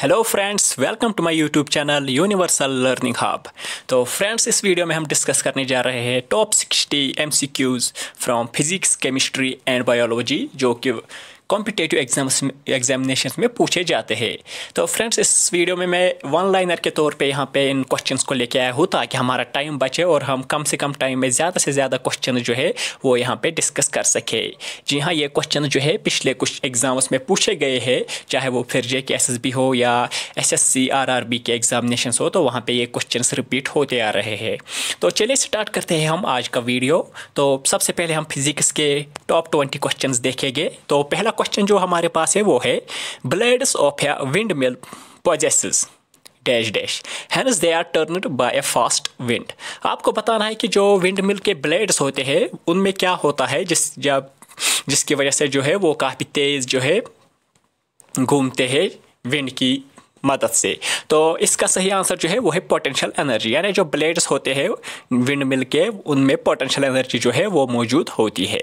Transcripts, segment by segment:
Hello friends welcome to my YouTube channel universal learning hub तो friends इस video में हम डिस्कस करने जा रहे हैं top 60 MCQs from physics chemistry and biology जो कि कॉम्पिटेटिव एग्जाम्स एग्जामिनेशन में पूछे जाते हैं तो फ्रेंड्स इस वीडियो में मैं वन लाइनर के तौर पे यहाँ पे इन क्वेश्चंस को लेके आया हूँ ताकि हमारा टाइम बचे और हम कम से कम टाइम में ज़्यादा से ज़्यादा क्वेश्चन जो है वो यहाँ पर डिस्कस कर सके जी हाँ ये क्वेश्चन जो है पिछले कुछ एग्ज़ाम्स में पूछे गए हैं चाहे वो फिर जे के एस एस बी हो या S S C R R B के एग्जामिनेशन हो तो वहाँ पर ये क्वेश्चन रिपीट होते आ रहे हैं तो चलिए स्टार्ट करते हैं हम आज का वीडियो तो सबसे पहले हम फिज़िक्स के टॉप ट्वेंटी क्वेश्चन देखेंगे तो पहला क्वेश्चन जो हमारे पास है वो है blades of a windmill possesses dash dash hence they are turned by a fast wind आपको बताना है कि जो विंड मिल के ब्लेड्स होते हैं उनमें क्या होता है जिस जब जिसकी वजह से जो है वो काफ़ी तेज़ जो है घूमते हैं विंड की मदद से तो इसका सही आंसर जो है वो है पोटेंशियल एनर्जी यानी जो ब्लेड्स होते हैं विंड मिल के उनमें पोटेंशियल एनर्जी जो है वो मौजूद होती है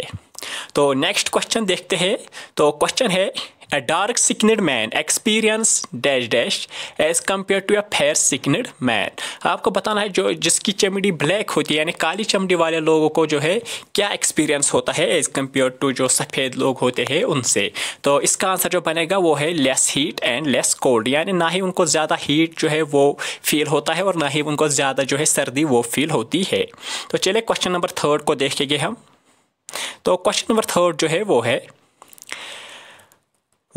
तो नेक्स्ट क्वेश्चन देखते हैं तो क्वेश्चन है a dark skinned man experience dash dash as compare to a fair skinned man आपको बताना है जो जिसकी चमड़ी ब्लैक होती है यानी काली चमड़ी वाले लोगों को जो है क्या एक्सपीरियंस होता है एज कम्पेयर टू जो सफ़ेद लोग होते हैं उनसे तो इसका आंसर जो बनेगा वो है less heat and less cold यानी ना ही उनको ज़्यादा हीट जो है वो फील होता है और ना ही उनको ज़्यादा जो है सर्दी वो फील होती है तो चलिए क्वेश्चन नंबर थर्ड को देखेंगे हम तो क्वेश्चन नंबर थर्ड जो है वो है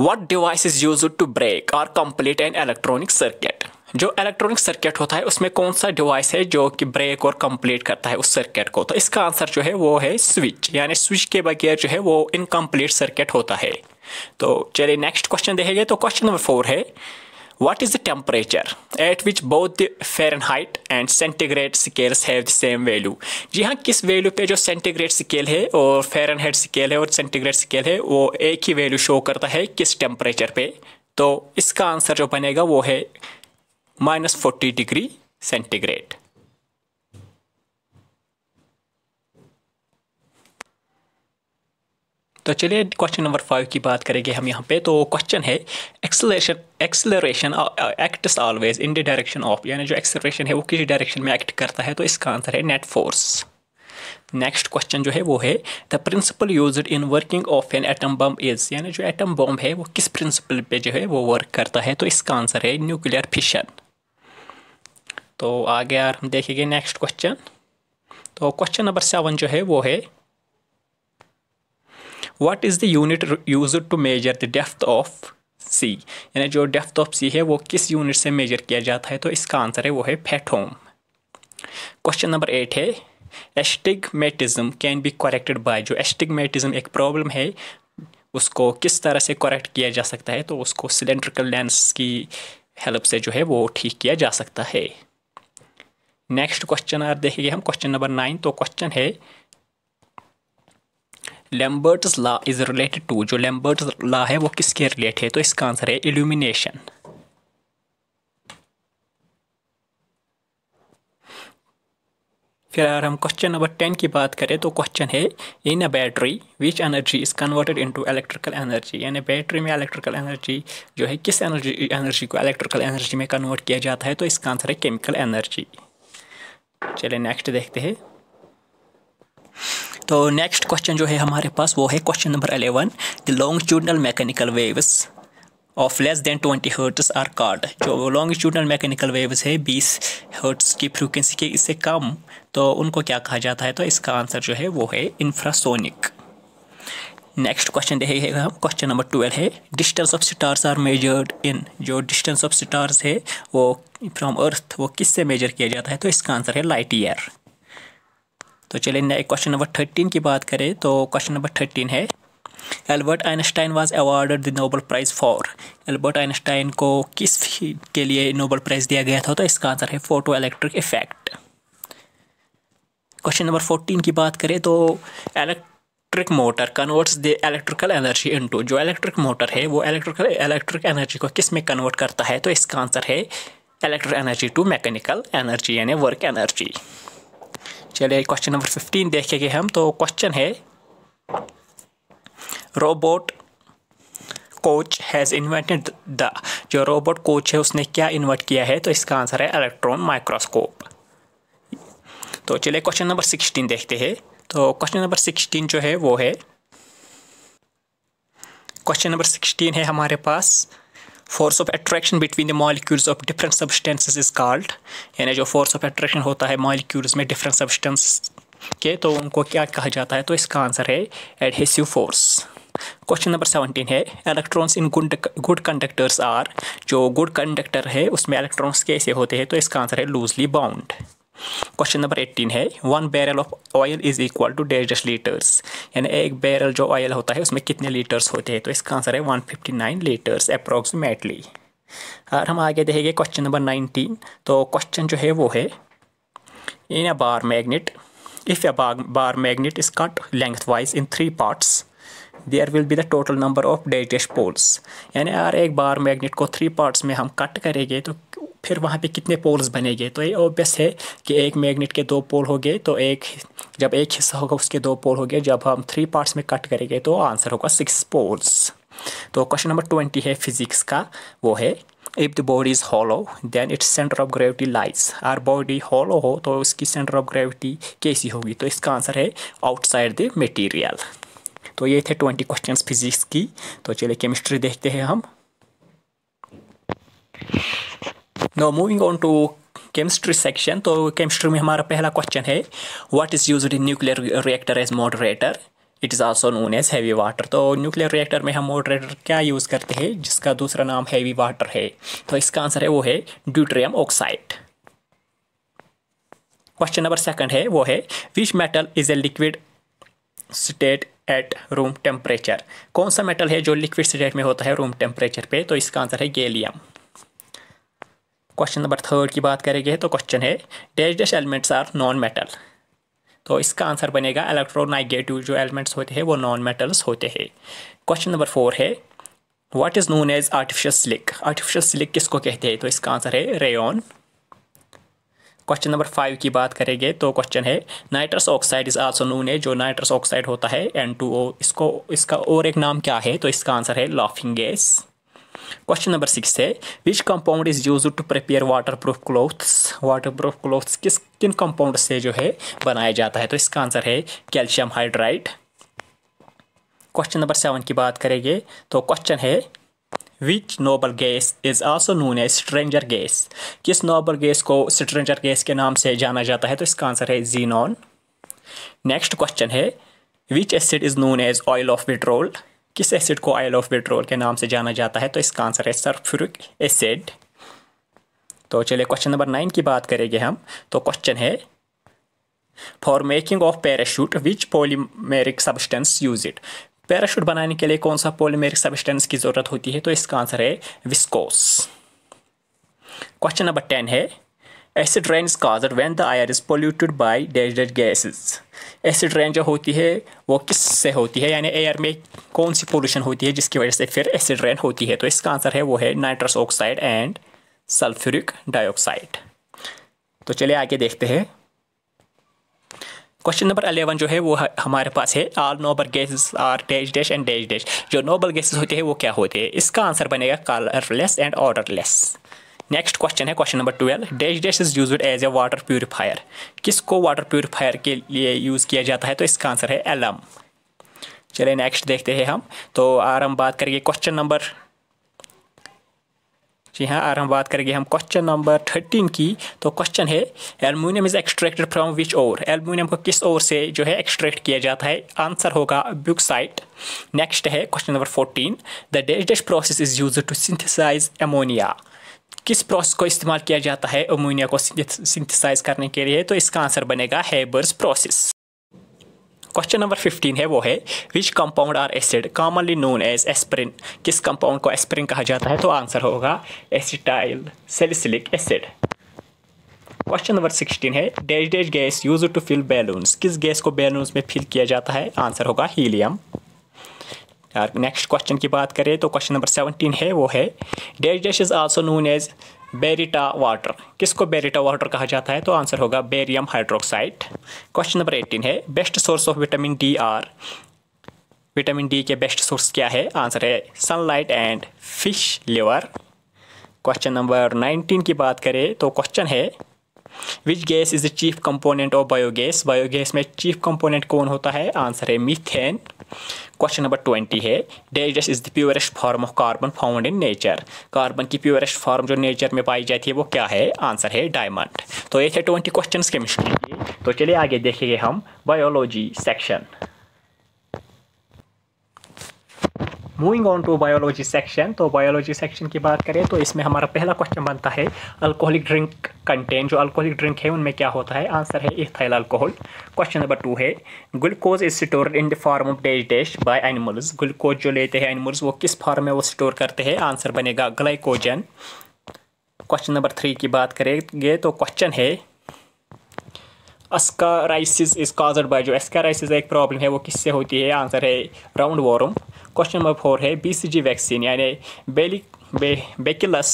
what device is use to break or complete an electronic circuit जो इलेक्ट्रॉनिक सर्किट होता है उसमें कौन सा डिवाइस है जो कि ब्रेक और कंप्लीट करता है उस सर्किट को तो इसका आंसर जो है वो है स्विच यानी स्विच के बगैर जो है वो इनकम्प्लीट सर्किट होता है तो चलिए नेक्स्ट क्वेश्चन देखेंगे तो क्वेश्चन नंबर फोर है What is the temperature at which both the Fahrenheit and centigrade scales have the same value? जी हाँ किस वैल्यू पे जो सेंटीग्रेड स्केल है और फ़ारेनहाइट स्केल है और सेंटीग्रेड स्केल है वो एक ही वैल्यू शो करता है किस टेम्परेचर पे तो इसका आंसर जो बनेगा वो है माइनस फोर्टी डिग्री सेंटीग्रेड तो चलिए क्वेश्चन नंबर फाइव की बात करेंगे हम यहाँ पे तो क्वेश्चन है acceleration acceleration act always in the direction of यानी जो एक्सलेशन है वो किस डायरेक्शन में एक्ट करता है तो इसका आंसर है नेट फोर्स नेक्स्ट क्वेश्चन जो है वो है the principle use in working of an atom bomb is यानी जो एटम बम है वो किस प्रिंसिपल पे जो है वो वर्क करता है तो इसका आंसर है न्यूक्लियर फिशन तो आगे यार हम देखेंगे नेक्स्ट क्वेश्चन तो क्वेश्चन नंबर सेवन जो है वो है what is the unit use to measure the depth of sea यानी जो डेफ्थ ऑफ सी है वो किस यूनिट से मेजर किया जाता है तो इसका आंसर है वो है फैटोम क्वेश्चन नंबर एट है astigmatism can be corrected by जो एस्टिगमेटिज्म एक प्रॉब्लम है उसको किस तरह से करेक्ट किया जा सकता है तो उसको सिलेंड्रिकल लेंस की हेल्प से जो है वो ठीक किया जा सकता है नेक्स्ट क्वेश्चन आर देखेंगे हम क्वेश्चन नंबर नाइन तो क्वेश्चन है Lambert's law is related to जो लैम्बर्ट्स लॉ है वो किसके रिलेट है तो इसका आंसर है एल्यूमिनेशन फिर अगर हम क्वेश्चन नंबर टेन की बात करें तो क्वेश्चन है in a battery which energy is converted into electrical energy यानी बैटरी में इलेक्ट्रिकल एनर्जी जो है किस एनर्जी एनर्जी को इलेक्ट्रिकल एनर्जी में कन्वर्ट किया जाता है तो इसका आंसर है केमिकल एनर्जी चलिए नेक्स्ट देखते हैं तो नेक्स्ट क्वेश्चन जो है हमारे पास वो है question number eleven the longitudinal mechanical waves of less than twenty hertz are called जो लॉन्गिट्यूडनल मैकेनिकल वेव्स है बीस हर्ट्स की फ्रिक्वेंसी के इससे कम तो उनको क्या कहा जाता है तो इसका आंसर जो है वो है इंफ्रासोनिक नेक्स्ट क्वेश्चन देखेगा हम क्वेश्चन नंबर ट्वेल्व है distance of stars are measured in जो डिस्टेंस ऑफ स्टार्स है वो फ्रॉम अर्थ वो किससे मेजर किया जाता है तो इसका आंसर है लाइट ईयर तो चलिए क्वेश्चन नंबर थर्टीन की बात करें तो क्वेश्चन नंबर थर्टीन है Albert Einstein was awarded the Nobel prize for Albert Einstein को किस फील्ड के लिए नोबल प्राइज़ दिया गया था तो इसका आंसर है photoelectric effect question number fourteen की बात करें तो electric motor converts the electrical energy into जो इलेक्ट्रिक मोटर है वो इलेक्ट्रिकल इलेक्ट्रिक एनर्जी को किस में कन्वर्ट करता है तो इसका आंसर है electric energy to mechanical energy यानी वर्क एनर्जी चलिए क्वेश्चन नंबर फिफ्टीन देखेंगे हम तो क्वेश्चन है Robert Koch has invented the जो रोबोट कोच है उसने क्या इन्वर्ट किया है तो इसका आंसर है इलेक्ट्रॉन माइक्रोस्कोप तो चलिए क्वेश्चन नंबर सिक्सटीन देखते हैं तो क्वेश्चन नंबर सिक्सटीन जो है वो है क्वेश्चन नंबर सिक्सटीन है हमारे पास force of attraction between the molecules of different substances is called यानी जो फोर्स ऑफ अट्रैक्शन होता है मॉलिक्यूल्स में डिफरेंट सब्सटेंस के तो उनको क्या कहा जाता है तो इसका आंसर है adhesive force question number seventeen है electrons in good good conductors are जो गुड कंडक्टर है उसमें इलेक्ट्रॉन्स कैसे होते हैं तो इसका आंसर है loosely bound question number eighteen है one barrel of oil is equal to डेढ़ लीटर्स यानी एक बैरल जो ऑयल होता है उसमें कितने लीटर्स होते हैं तो इसका आंसर है one fifty nine litres approximately और हम आगे देखेंगे क्वेश्चन नंबर नाइनटीन तो क्वेश्चन जो है वो है in a bar magnet if a bar bar magnet is cut lengthwise in three parts there will be the total number of distinct poles यानी यार एक बार मैग्नेट को three parts में हम कट करेंगे तो फिर वहाँ पे कितने पोल्स बनेंगे तो ये ओबियस है कि एक मैग्नेट के दो पोल हो गए तो एक जब एक हिस्सा होगा उसके दो पोल हो गए जब हम थ्री पार्ट्स में कट करेंगे तो आंसर होगा सिक्स पोल्स तो क्वेश्चन नंबर ट्वेंटी है फिजिक्स का वो है if the body is hollow then its centre of gravity lies आर बॉडी हॉलो हो तो उसकी सेंटर ऑफ ग्रेविटी कैसी होगी तो इसका आंसर है आउटसाइड द मटेरियल तो ये थे ट्वेंटी क्वेश्चंस फिजिक्स की तो चलिए केमिस्ट्री देखते हैं हम now moving on to chemistry section तो केमिस्ट्री में हमारा पहला क्वेश्चन है what is use in nuclear reactor as moderator it is also known as heavy water तो न्यूक्लियर रिएक्टर में हम मॉडरेटर क्या यूज़ करते हैं जिसका दूसरा नाम हैवी वाटर है तो इसका आंसर है वो है deuterium oxide question number second है वो है which metal is a liquid state at room temperature कौन सा मेटल है जो लिक्विड स्टेट में होता है रूम टेम्परेचर पे तो इसका आंसर है गेलियम क्वेश्चन नंबर थर्ड की बात करेंगे तो क्वेश्चन है dash dash elements are non metal तो इसका आंसर बनेगा इलेक्ट्रोनाइगेटिव जो एलिमेंट्स होते हैं वो नॉन मेटल्स होते हैं क्वेश्चन नंबर फोर है what is known as artificial silk artificial silk किसको कहते हैं तो इसका आंसर है रेन क्वेश्चन नंबर फाइव की बात करेंगे तो क्वेश्चन है nitrous oxide is also known है जो नाइट्रस ऑक्साइड होता है एन टू ओ इसको इसका और एक नाम क्या है तो इसका आंसर है laughing gas question number six है which compound is use to prepare waterproof clothes waterproof clothes किस किन कंपाउंड से जो है बनाया जाता है तो इसका आंसर है calcium hydride question number seven की बात करेंगे तो क्वेश्चन है which noble gas is also known as stranger gas किस नोबल गैस को स्ट्रेंजर गैस के नाम से जाना जाता है तो इसका आंसर है जीनॉन नेक्स्ट क्वेश्चन है which acid is known as oil of vitriol किस एसिड को आयल ऑफ पेट्रोल के नाम से जाना जाता है तो इसका आंसर है सल्फ्यूरिक एसिड तो चलिए क्वेश्चन नंबर नाइन की बात करेंगे हम तो क्वेश्चन है for making of parachute which polymeric substance use it parachute बनाने के लिए कौन सा पोलीमेरिक सब्सटेंस की ज़रूरत होती है तो इसका आंसर है विस्कोस क्वेश्चन नंबर टेन है acid rain caused when the air is polluted by dash gases acid rain जो होती है वो किस से होती है यानी एयर में कौन सी पोल्यूशन होती है जिसकी वजह से फिर एसिड रेन होती है तो इसका आंसर है वो है nitrous oxide and sulphuric dioxide तो चलिए आगे देखते हैं क्वेश्चन नंबर अलेवन जो है वो हमारे पास है all noble gases are dash dash and dash dash जो नोबल गैसेस होते हैं वो क्या होते हैं इसका आंसर बनेगा colourless and odourless next question है question number twelve dash dash is use as a water purifier किसको वाटर प्योरीफायर के लिए यूज़ किया जाता है तो इसका आंसर है एलम चलिए नेक्स्ट देखते हैं हम तो आर हम बात करेंगे क्वेश्चन नंबर जी हाँ और हम बात करेंगे हम क्वेश्चन नंबर थर्टीन की तो क्वेश्चन है aluminium is extracted from which ore aluminium को किस ओर से जो है एक्सट्रैक्ट किया जाता है आंसर होगा ब्यूक्साइट नेक्स्ट है question number fourteen the dash dash process is use to synthesise ammonia किस प्रोसेस को इस्तेमाल किया जाता है अमोनिया को सिंथेसाइज करने के लिए तो इसका आंसर बनेगा हेबर्स प्रोसेस क्वेश्चन नंबर 15 है वो है which compound are acid commonly known as aspirin किस कंपाउंड को एस्प्रिन कहा जाता है तो आंसर होगा acetyl salicylic acid question number 16 है dash dash gas use to fill balloons किस गैस को बैलून्स में फिल किया जाता है आंसर होगा हीलियम नेक्स्ट uh, क्वेश्चन की बात करें तो क्वेश्चन नंबर सेवनटीन है वो है dash dash is also known as baryta water किसको बेरिटा वाटर कहा जाता है तो आंसर होगा barium hydroxide question number eighteen है best source of vitamin D are vitamin D के बेस्ट सोर्स क्या है आंसर है sunlight and fish liver question number nineteen की बात करें तो क्वेश्चन है which gas is the chief component of biogas biogas में चीफ कंपोनेंट कौन होता है आंसर है मीथेन क्वेश्चन नंबर ट्वेंटी है dash is the purest form of carbon found in nature carbon की प्योरेस्ट फॉर्म जो नेचर में पाई जाती है वो क्या है आंसर है डायमंड तो ये थे ट्वेंटी क्वेश्चन केमिस्ट्री के तो चलिए आगे देखेंगे हम biology section moving on to biology section तो बायोलॉजी सेक्शन की बात करें तो इसमें हमारा पहला क्वेश्चन बनता है अल्कोहलिक ड्रिंक कंटेंट जो अल्कोहलिक ड्रिंक है उनमें क्या होता है आंसर है ethyl alcohol question number two है glucose is store in the form of dash dash by animals glucose जो लेते हैं एनिमल्स वो किस फॉर्म में वो स्टोर करते हैं आंसर बनेगा ग्लाइकोजन क्वेश्चन नंबर थ्री की बात करेंगे तो क्वेश्चन है अस्काराइसिस इज कॉज बाय जो एस्काराइसिस एक प्रॉब्लम है वो किससे होती है आंसर है roundworm question number four है बीसीजी वैक्सीन यानी बेलिक बे bacillus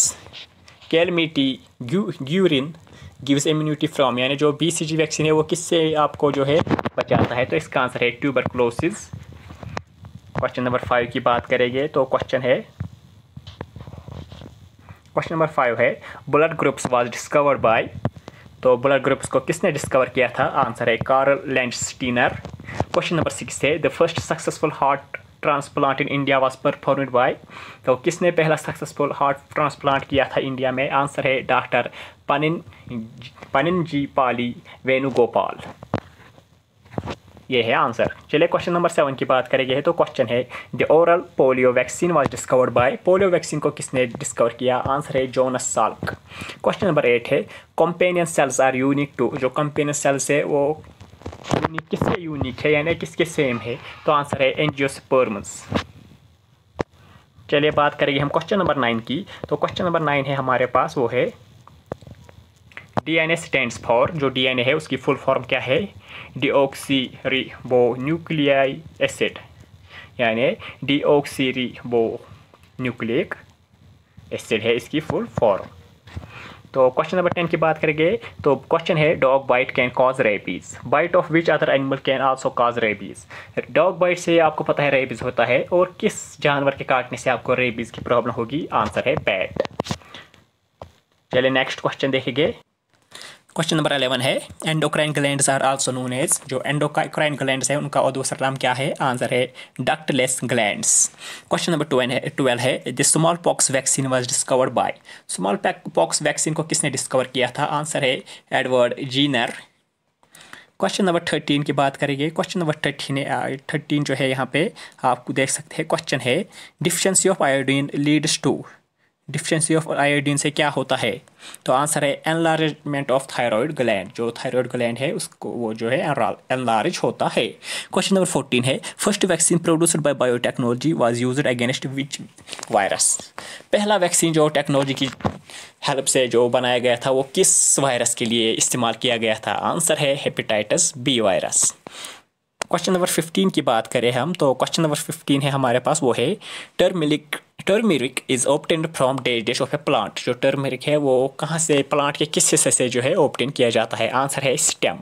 Calmette Guerin gives immunity from यानी जो बी सी जी वैक्सीन है वो किससे आपको जो है बचाता है तो इसका आंसर है tuberculosis question number five की बात करेंगे तो क्वेश्चन है क्वेश्चन नंबर फाइव है blood groups was discovered by तो ब्लड ग्रुप्स को किसने डिस्कवर किया था आंसर है Karl Landsteiner question number six है the first successful heart transplant in India was performed by तो किसने पहला सक्सेसफुल हार्ट ट्रांसप्लांट किया था इंडिया में आंसर है डॉक्टर पनिन पनिन जी पाली वेणुगोपाल ये है आंसर चलिए क्वेश्चन नंबर सेवन की बात करेंगे तो क्वेश्चन है the oral polio vaccine was discovered by polio vaccine को किसने डिस्कवर किया आंसर है Jonas Salk question number eight है companion cells are unique to जो कंपेनियन सेल्स है वो यूनिक किससे यूनिक है यानी किसके सेम है तो आंसर है एनजियोस्पर्मस चलिए बात करेंगे हम क्वेश्चन नंबर नाइन की तो क्वेश्चन नंबर नाइन है हमारे पास वो है D N A stands for जो डी एन ए है उसकी फुल फॉर्म क्या है डिओक्सीरिबो न्यूक्लियाई एसिड यानी डिओक्सीरिबो न्यूक्लिक एसिड है इसकी फुल फॉर्म तो क्वेश्चन नंबर टेन की बात करेंगे तो क्वेश्चन है dog bite can cause rabies bite of which other animal can also cause rabies dog bite से आपको पता है रेबीज होता है और किस जानवर के काटने से आपको रेबीज की प्रॉब्लम होगी आंसर है बैट चलिए नेक्स्ट क्वेश्चन देखेंगे क्वेश्चन नंबर अलेवन है endocrine glands are also known as जो एंडोक्राइन ग्लैंड्स है उनका और दूसरा नाम क्या है आंसर है ductless glands question number twelve है ट्वेल्व है the smallpox vaccine was discovered by smallpox vaccine को किसने डिस्कवर किया था आंसर है Edward Jenner question number thirteen की बात करेंगे क्वेश्चन नंबर थर्टीन थर्टीन जो है यहाँ पे आप देख सकते हैं क्वेश्चन है deficiency of iodine leads to deficiency of iodine से क्या होता है तो आंसर है एनलार्जमेंट ऑफ थायरॉयड ग्लैंड जो थायरॉयड ग्लैंड है उसको वो जो है एनलार्ज होता है क्वेश्चन नंबर फोर्टीन है first vaccine produced by biotechnology was used against which virus पहला वैक्सीन जो टेक्नोलॉजी की हेल्प से जो बनाया गया था वो किस वायरस के लिए इस्तेमाल किया गया था आंसर है hepatitis B virus question number fifteen की बात करें हम तो क्वेश्चन नंबर फिफ्टीन है हमारे पास वो है turmeric turmeric is obtained from dash of a plant जो टर्मेरिक है वो कहाँ से प्लांट के किस हिस्से से जो है ऑप्टेन किया जाता है आंसर है स्टेम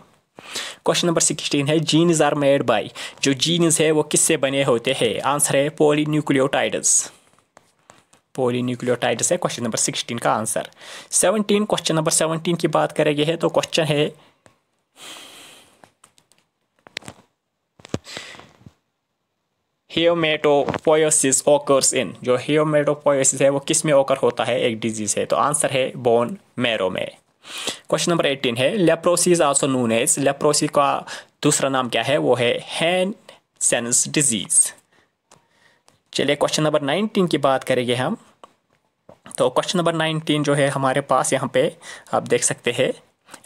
क्वेश्चन नंबर सिक्सटीन है जीन्स आर मेड बाय जो जीन्स है वो किससे बने होते हैं आंसर है पोली पोली न्यूक्लियोटाइडस है क्वेश्चन नंबर सिक्सटीन का answer seventeen question number seventeen की बात करेंगे तो है तो क्वेश्चन है हेमेटोपोयोसिस ओकर्स इन जो हेमेटोपोयोसिस है वो किस में ओकर होता है एक डिजीज़ है तो आंसर है बोन मैरो में क्वेश्चन नंबर एटीन है leprosis also known as leprosy का दूसरा नाम क्या है वो है हैन सेंस डिजीज़ चलिए क्वेश्चन नंबर नाइनटीन की बात करेंगे हम तो क्वेश्चन नंबर नाइनटीन जो है हमारे पास यहाँ पे आप देख सकते हैं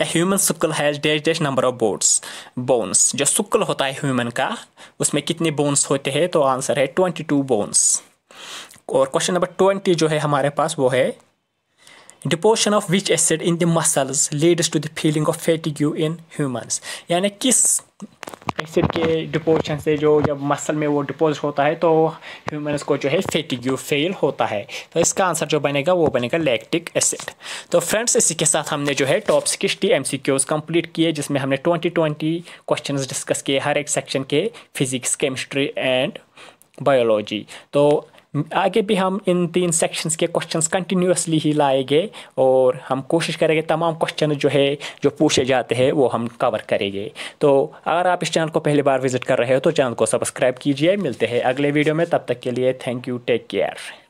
ए ह्यूमन सुक्ल हैज डेटेस्ट नंबर ऑफ बोन्स बोन्स जो सुक्ल होता है ह्यूमन का उसमें कितने बोन्स होते हैं तो आंसर है ट्वेंटी टू बोन्स और क्वेश्चन नंबर ट्वेंटी जो है हमारे पास वो है deposition of which acid in the muscles leads to the feeling of यू इन ह्यूमंस यानी किस एसिड के डिपोशन से जो जब मसल में वो डिपोज होता है तो ह्यूमन को जो है फेटिग्यू फेल होता है तो इसका आंसर जो बनेगा वो बनेगा लैक्टिक एसिड तो फ्रेंड्स इसी के साथ हमने जो है top sixty M C Qs complete किए जिसमें हमने ट्वेंटी ट्वेंटी क्वेश्चन डिस्कस किए हर एक सेक्शन के फिजिक्स केमिस्ट्री एंड बायोलॉजी तो आगे भी हम इन तीन सेक्शंस के क्वेश्चंस कंटिन्यूसली ही लाएंगे और हम कोशिश करेंगे तमाम क्वेश्चन जो है जो पूछे जाते हैं वो हम कवर करेंगे तो अगर आप इस चैनल को पहली बार विजिट कर रहे हो तो चैनल को सब्सक्राइब कीजिए मिलते हैं अगले वीडियो में तब तक के लिए थैंक यू टेक केयर